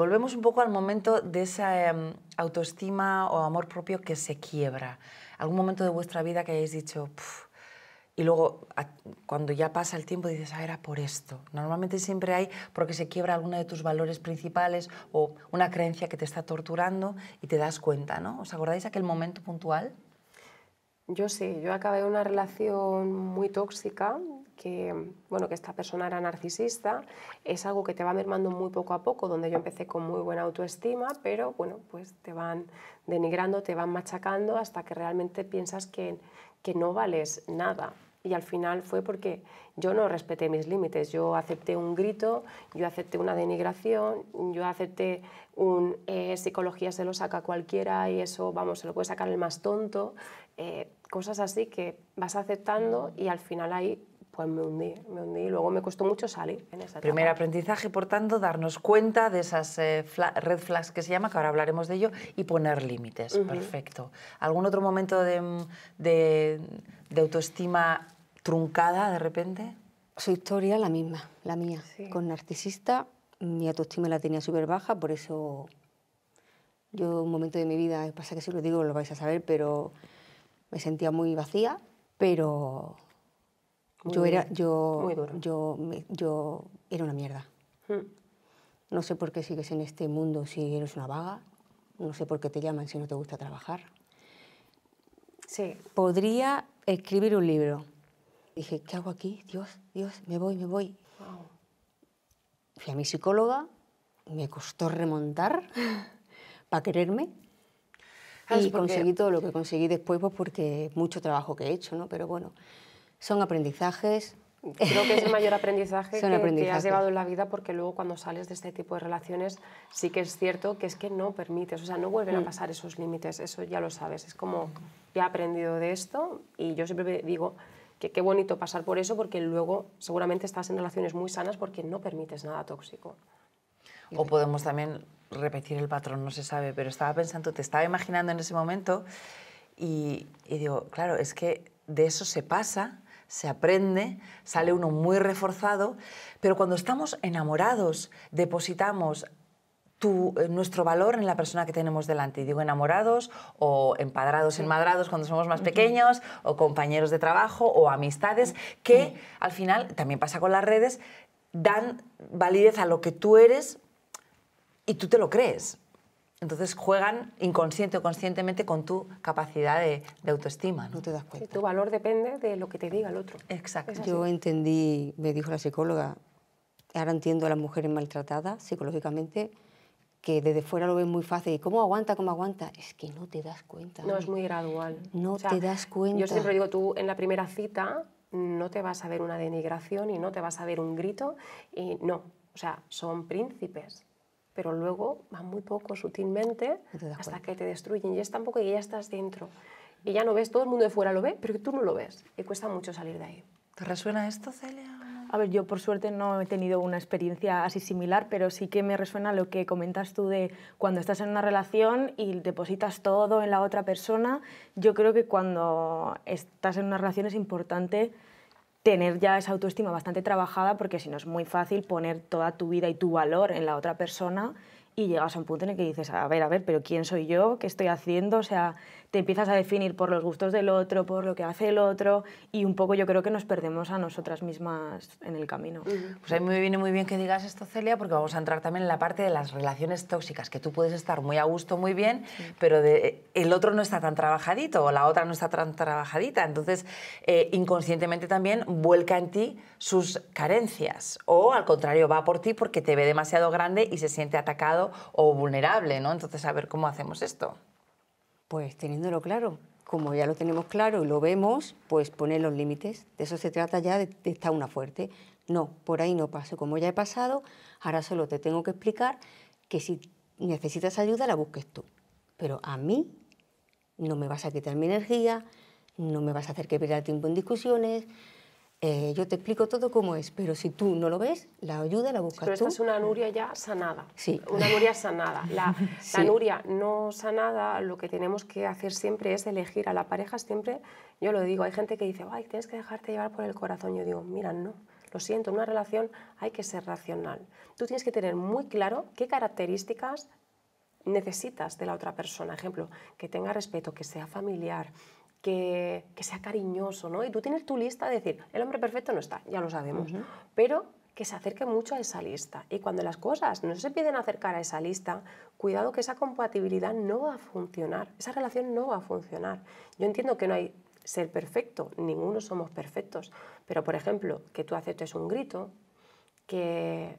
volvemos un poco al momento de esa em, autoestima o amor propio que se quiebra. ¿Algún momento de vuestra vida que hayáis dicho, y luego cuando ya pasa el tiempo dices, ah, era por esto? Normalmente siempre hay porque se quiebra alguno de tus valores principales o una creencia que te está torturando y te das cuenta, ¿no? ¿Os acordáis aquel momento puntual? Yo sí, yo acabé una relación muy tóxica que, bueno, que esta persona era narcisista, es algo que te va mermando muy poco a poco, donde yo empecé con muy buena autoestima, pero bueno, pues te van denigrando, te van machacando hasta que realmente piensas que, que no vales nada. Y al final fue porque yo no respeté mis límites, yo acepté un grito, yo acepté una denigración, yo acepté un eh, psicología se lo saca cualquiera y eso, vamos, se lo puede sacar el más tonto, eh, cosas así que vas aceptando y al final ahí pues me hundí, me hundí. y Luego me costó mucho salir en esa Primer aprendizaje, por tanto, darnos cuenta de esas eh, red flags que se llama, que ahora hablaremos de ello, y poner límites. Perfecto. ¿Algún otro momento de, de, autoestima truncada de repente? Su historia la misma, la mía. Con narcisista, mi autoestima la tenía súper baja, por eso yo un momento de mi vida, pasa que si lo digo lo vais a saber, pero me sentía muy vacía, pero yo, era, yo, Yo, yo era una mierda. Hmm. No sé por qué sigues en este mundo si eres una vaga. No sé por qué te llaman si no te gusta trabajar. Sí. Podría escribir un libro. Dije, ¿qué hago aquí? Dios, Dios, me voy, me voy. Fui a mi psicóloga, me costó remontar para quererme. Ah, y conseguí todo lo que conseguí después pues porque mucho trabajo que he hecho, ¿no? Pero bueno, son aprendizajes. Creo que es el mayor aprendizaje que, has llevado en la vida porque luego cuando sales de este tipo de relaciones sí que es cierto que es que no permites, o sea, no vuelven a mm. pasar esos límites, eso ya lo sabes, es como ya he aprendido de esto y yo siempre digo que qué bonito pasar por eso porque luego seguramente estás en relaciones muy sanas porque no permites nada tóxico. O podemos también repetir el patrón, no se sabe, pero estaba pensando, te estaba imaginando en ese momento y, y digo, claro, es que de eso se pasa se aprende, sale uno muy reforzado, pero cuando estamos enamorados, depositamos eh, nuestro valor en la persona que tenemos delante. Y digo enamorados o empadrados, enmadrados cuando somos más pequeños, o compañeros de trabajo, o amistades, que al final, también pasa con las redes, dan validez a lo que tú eres y tú te lo crees. Entonces juegan inconsciente o conscientemente con tu capacidad de, autoestima. ¿no? te das cuenta. tu valor depende de lo que te diga el otro. Exacto. Yo entendí, me dijo la psicóloga, ahora entiendo a las mujeres maltratadas psicológicamente, que desde fuera lo ven muy fácil. ¿Y cómo aguanta? ¿Cómo aguanta? Es que no te das cuenta. No, es muy gradual. No te das cuenta. Yo siempre digo, tú en la primera cita no te vas a ver una denigración y no te vas a ver un grito y no. O sea, son príncipes pero luego va muy poco, sutilmente, hasta que te destruyen. Y es tan poco que ya estás dentro. Y ya no ves, todo el mundo de fuera lo ve, pero tú no lo ves. Y cuesta mucho salir de ahí. ¿Te resuena esto, Celia? A ver, yo por suerte no he tenido una experiencia así similar, pero sí que me resuena lo que comentas tú de cuando estás en una relación y depositas todo en la otra persona. Yo creo que cuando estás en una relación es importante tener ya esa autoestima bastante trabajada porque si no es muy fácil poner toda tu vida y tu valor en la otra persona y llegas a un punto en el que dices, a ver, a ver, pero ¿quién soy yo? ¿Qué estoy haciendo? O sea, te empiezas a definir por los gustos del otro, por lo que hace el otro y un poco yo creo que nos perdemos a nosotras mismas en el camino. Pues ahí me viene muy bien que digas esto, Celia, porque vamos a entrar también en la parte de las relaciones tóxicas, que tú puedes estar muy a gusto, muy bien, pero de, el otro no está tan trabajadito o la otra no está tan trabajadita. Entonces, eh, inconscientemente también vuelca en ti sus carencias o al contrario, va por ti porque te ve demasiado grande y se siente atacado o vulnerable, ¿no? Entonces, a ver cómo hacemos esto. Pues teniéndolo claro, como ya lo tenemos claro y lo vemos, pues poner los límites. De eso se trata ya de, de estar una fuerte. No, por ahí no paso. Como ya he pasado, ahora solo te tengo que explicar que si necesitas ayuda, la busques tú. Pero a mí no me vas a quitar mi energía, no me vas a hacer que pierda tiempo en discusiones, eh, yo te explico todo cómo es, pero si tú no lo ves, la ayuda la buscas tú. Pero esta es una Nuria ya sanada. Sí. Una Nuria sanada. La, la, Nuria no sanada, lo que tenemos que hacer siempre es elegir a la pareja siempre. Yo lo digo, hay gente que dice, ay, tienes que dejarte llevar por el corazón. Yo digo, mira, no. Lo siento, en una relación hay que ser racional. Tú tienes que tener muy claro qué características necesitas de la otra persona. Ejemplo, que tenga respeto, que sea familiar, que, sea cariñoso, ¿no? Y tú tienes tu lista de decir, el hombre perfecto no está, ya lo sabemos, pero que se acerque mucho a esa lista. Y cuando las cosas no se piden acercar a esa lista, cuidado que esa compatibilidad no va a funcionar, esa relación no va a funcionar. Yo entiendo que no hay ser perfecto, ninguno somos perfectos, pero por ejemplo, que tú aceptes un grito, que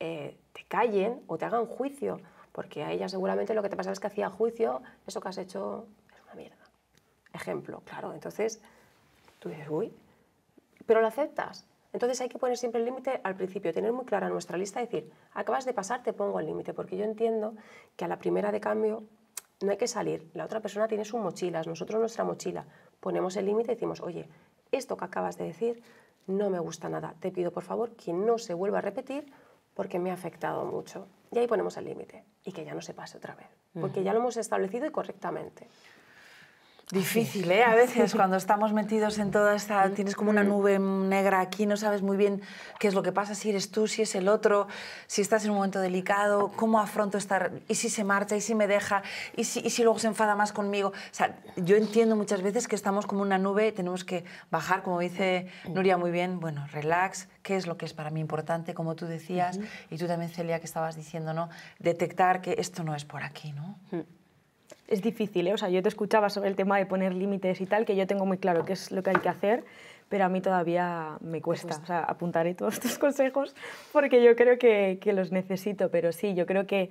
eh, te callen o te hagan juicio, porque a ella seguramente lo que te pasaba es que hacía juicio eso que has hecho ejemplo, claro. Entonces, tú dices, uy, pero lo aceptas. Entonces hay que poner siempre el límite al principio, tener muy clara nuestra lista, decir, acabas de pasar, te pongo el límite, porque yo entiendo que a la primera de cambio no hay que salir. La otra persona tiene sus mochilas, nosotros nuestra mochila. Ponemos el límite y decimos, oye, esto que acabas de decir no me gusta nada. Te pido por favor que no se vuelva a repetir porque me ha afectado mucho. Y ahí ponemos el límite y que ya no se pase otra vez, porque ya lo hemos establecido y correctamente. Difícil, ¿eh? A veces cuando estamos metidos en toda esta... Tienes como una mm. nube negra aquí, no sabes muy bien qué es lo que pasa, si eres tú, si es el otro, si estás en un momento delicado, cómo afronto estar... Y si se marcha, y si me deja, y si, y si luego se enfada más conmigo. O sea, yo entiendo muchas veces que estamos como una nube, tenemos que bajar, como dice mm. Nuria muy bien, bueno, relax, qué es lo que es para mí importante, como tú decías, y tú también, Celia, que estabas diciendo, ¿no? Detectar que esto no es por aquí, ¿no? Mm es difícil, ¿eh? o sea, yo te escuchaba sobre el tema de poner límites y tal, que yo tengo muy claro qué es lo que hay que hacer, pero a mí todavía me cuesta, o sea, apuntaré todos tus consejos porque yo creo que, que los necesito, pero sí, yo creo que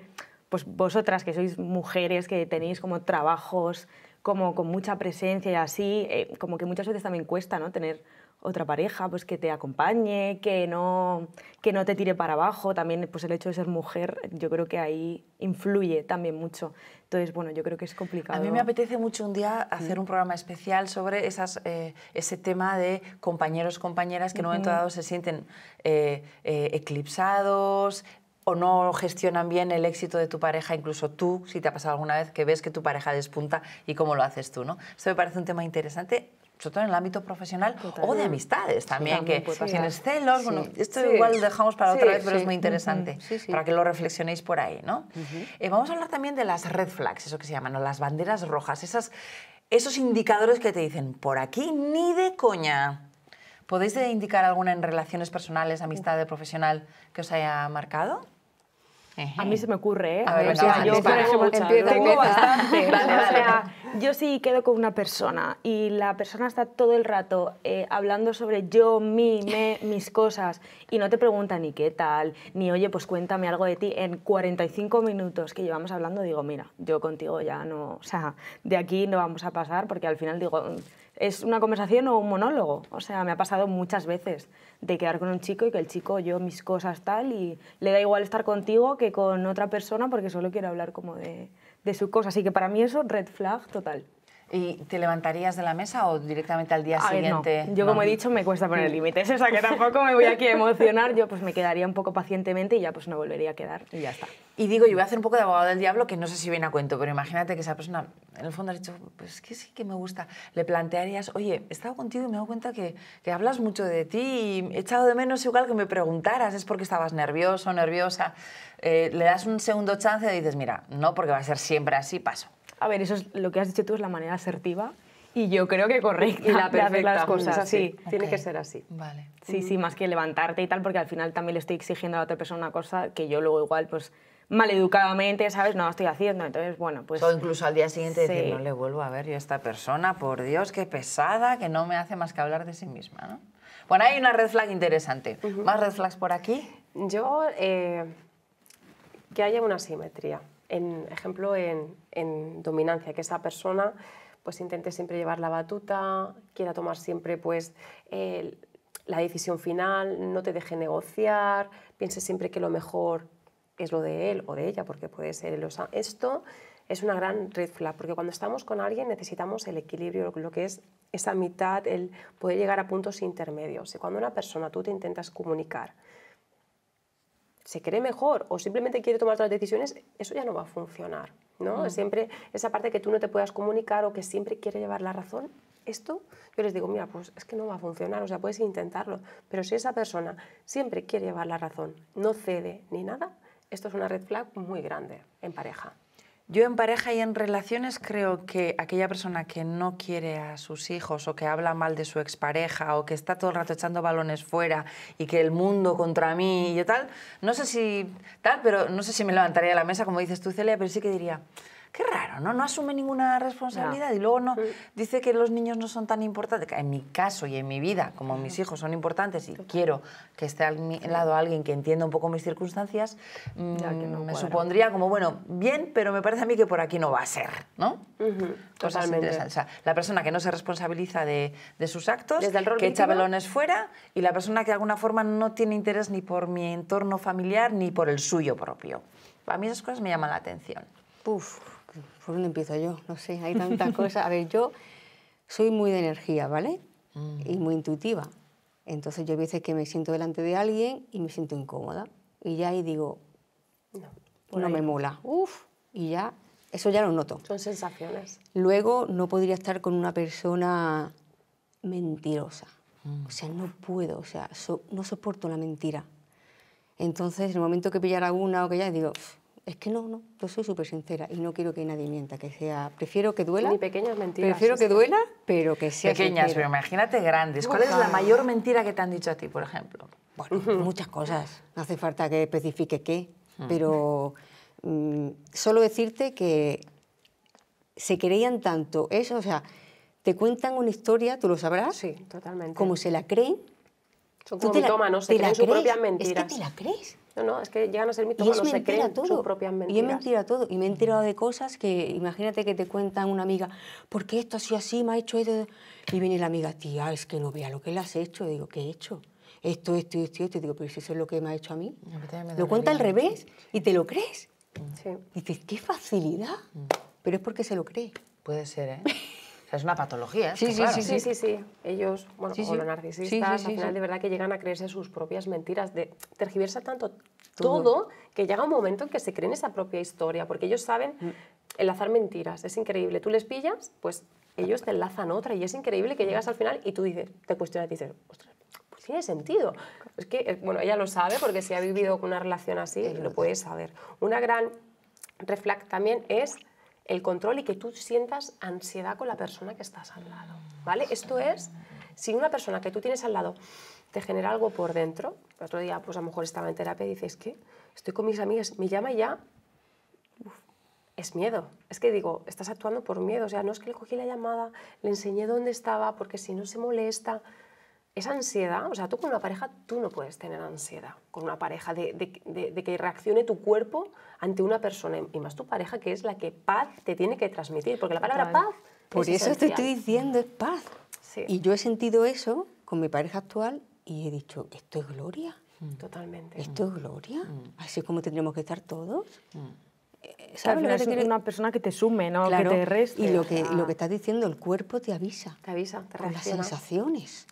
pues vosotras que sois mujeres, que tenéis como trabajos como con mucha presencia y así, eh, como que muchas veces también cuesta, ¿no? Tener otra pareja pues que te acompañe, que no, que no te tire para abajo, también pues el hecho de ser mujer, yo creo que ahí influye también mucho. Entonces, bueno, yo creo que es complicado. A mí me apetece mucho un día hacer un mm. programa especial sobre esas, eh, ese tema de compañeros, compañeras que en un momento dado se sienten eh, eh, eclipsados, o no gestionan bien el éxito de tu pareja, incluso tú, si te ha pasado alguna vez que ves que tu pareja despunta y cómo lo haces tú, ¿no? Esto me parece un tema interesante sobre todo en el ámbito profesional o de amistades también, que tienes celos, bueno, esto igual lo dejamos para otra vez, pero es muy interesante para que lo reflexionéis por ahí, ¿no? Eh, vamos a hablar también de las red flags, eso que se llaman, o las banderas rojas, esos indicadores que te dicen, por aquí ni de coña. ¿Podéis indicar alguna en relaciones personales, amistad, profesional que os haya marcado? A mí se me ocurre, ¿eh? yo, O sea, yo sí quedo con una persona y la persona está todo el rato eh, hablando sobre yo, mí, me, mis cosas y no te pregunta ni qué tal, ni oye, pues cuéntame algo de ti. En 45 minutos que llevamos hablando digo, mira, yo contigo ya no, o sea, de aquí no vamos a pasar porque al final digo, es una conversación o un monólogo. O sea, me ha pasado muchas veces de quedar con un chico y que el chico, yo mis cosas tal, y le da igual estar contigo que con otra persona porque solo quiere hablar como de, de su cosa. Así que para mí eso, red flag total. ¿Y te levantarías de la mesa o directamente al día siguiente? no. Yo, como he dicho, me cuesta poner mm. límites, o sea que tampoco me voy aquí a emocionar. Yo pues me quedaría un poco pacientemente y ya pues no volvería a quedar y ya está. Y digo, yo voy a hacer un poco de abogado del diablo que no sé si viene a cuento, pero imagínate que esa persona, en el fondo, ha dicho, pues que sí que me gusta. Le plantearías, oye, he estado contigo y me he dado cuenta que, que hablas mucho de ti y he echado de menos igual que me preguntaras, es porque estabas nervioso, nerviosa. Eh, le das un segundo chance y dices, mira, no, porque va a ser siempre así, paso. A ver, eso es lo que has dicho tú, es la manera asertiva y yo creo que correcta y la perfecta, de las cosas. Sí, tiene que ser así. Vale. Sí, sí, más que levantarte y tal, porque al final también le estoy exigiendo a la otra persona una cosa que yo luego igual, pues maleducadamente, ¿sabes? No lo estoy haciendo. Entonces, bueno, pues... O incluso al día siguiente decir, no le vuelvo a ver yo a esta persona, por Dios, qué pesada, que no me hace más que hablar de sí misma, ¿no? Bueno, hay una red flag interesante. ¿Más red flags por aquí? Yo, eh, que haya una simetría en ejemplo, en, dominancia, que esa persona pues intente siempre llevar la batuta, quiera tomar siempre pues la decisión final, no te deje negociar, piense siempre que lo mejor es lo de él o de ella, porque puede ser el Esto es una gran red flag, porque cuando estamos con alguien necesitamos el equilibrio, lo que es esa mitad, el poder llegar a puntos intermedios. Y cuando una persona tú te intentas comunicar, se cree mejor o simplemente quiere tomar otras las decisiones, eso ya no va a funcionar. ¿no? Mm. Siempre esa parte que tú no te puedas comunicar o que siempre quiere llevar la razón, esto yo les digo, mira, pues es que no va a funcionar, o sea, puedes intentarlo, pero si esa persona siempre quiere llevar la razón, no cede ni nada, esto es una red flag muy grande en pareja. Yo en pareja y en relaciones creo que aquella persona que no quiere a sus hijos o que habla mal de su expareja o que está todo el rato echando balones fuera y que el mundo contra mí y tal, no sé si tal, pero no sé si me levantaría de la mesa como dices tú, Celia, pero sí que diría, Qué raro, ¿no? No asume ninguna responsabilidad y luego no dice que los niños no son tan importantes. En mi caso y en mi vida, como mis hijos son importantes y quiero que esté al lado alguien que entienda un poco mis circunstancias, mm, me supondría como, bueno, bien, pero me parece a mí que por aquí no va a ser, ¿no? Totalmente. O sea, la persona que no se responsabiliza de, sus actos, que echa balones fuera y la persona que de alguna forma no tiene interés ni por mi entorno familiar ni por el suyo propio. A mí esas cosas me llaman la atención. ¿por dónde empiezo yo? No sé, hay tantas cosas. A ver, yo soy muy de energía, ¿vale? Mm. Y muy intuitiva. Entonces yo a veces que me siento delante de alguien y me siento incómoda. Y ya ahí digo, no, no me mola. Uf, y ya, eso ya lo noto. Son sensaciones. Luego no podría estar con una persona mentirosa. Mm. O sea, no puedo, o sea, no soporto la mentira. Entonces, en el momento que pillara una o que ya, digo, es que no, no, yo soy súper sincera y no quiero que nadie mienta, que sea, prefiero que duela. Ni pequeñas mentiras. Prefiero que duela, pero que sea Pequeñas, pero imagínate grandes. ¿Cuál es la mayor mentira que te han dicho a ti, por ejemplo? Bueno, muchas cosas. No hace falta que especifique qué, mm. pero mm, solo decirte que se creían tanto eso, o sea, te cuentan una historia, tú lo sabrás. Sí, totalmente. Como se la creen son como mitómanos, se creen sus mentiras. ¿Es que te la crees? No, no, es que llegan a ser mitómanos, se creen sus mentiras. Y es mentira todo. Y me he enterado de cosas que, imagínate que te cuentan una amiga, ¿por qué esto así así? Me ha hecho esto. Y viene la amiga, tía, es que no vea lo que le has hecho. digo, ¿qué he hecho? Esto, esto, esto, esto. Y digo, pero si eso es lo que me ha hecho a mí. lo cuenta al revés y te lo crees. Y dices, qué facilidad. Mm. Pero es porque se lo cree. Puede ser, ¿eh? es una patología. Sí, sí, sí, sí, sí, Ellos, bueno, como los narcisistas, al final de verdad que llegan a creerse sus propias mentiras. De, tergiversa tanto todo que llega un momento en que se creen esa propia historia, porque ellos saben mm. enlazar mentiras. Es increíble. Tú les pillas, pues ellos te enlazan otra y es increíble que llegas al final y tú dices, te cuestionas y dices, ostras, pues tiene sentido. Es que, eh, bueno, ella lo sabe porque si ha vivido con una relación así, lo puede saber. Una gran reflag también es el control y que tú sientas ansiedad con la persona que estás al lado, ¿vale? Esto es, si una persona que tú tienes al lado te genera algo por dentro, el otro día pues a lo mejor estaba en terapia y dices, que estoy con mis amigas, me llama ya, es miedo, es que digo, estás actuando por miedo, o sea, no es que le cogí la llamada, le enseñé dónde estaba, porque si no se molesta, esa ansiedad, o sea, tú con una pareja, tú no puedes tener ansiedad con una pareja, de, que reaccione tu cuerpo ante una persona, y más tu pareja, que es la que paz te tiene que transmitir, porque la palabra paz... Por eso te estoy diciendo, es paz. Y yo he sentido eso con mi pareja actual y he dicho, esto es gloria. Mm. Totalmente. Esto es gloria. Mm. Así es como tendríamos que estar todos. Mm. Eh, ¿Sabes? es una persona que te sume, ¿no? que te reste. Y lo que, ah. lo que estás diciendo, el cuerpo te avisa. Te avisa, te Con las sensaciones.